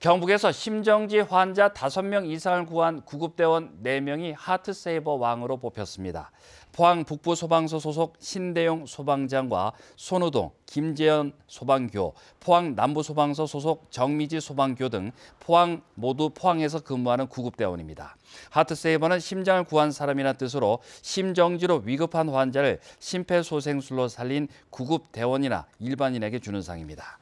경북에서 심정지 환자 5명 이상을 구한 구급대원 4명이 하트세이버 왕으로 뽑혔습니다. 포항 북부소방서 소속 신대용 소방장과 손우동, 김재현 소방교, 포항 남부소방서 소속 정미지 소방교 등 포항 모두 포항에서 근무하는 구급대원입니다. 하트세이버는 심장을 구한 사람이라는 뜻으로 심정지로 위급한 환자를 심폐소생술로 살린 구급대원이나 일반인에게 주는 상입니다.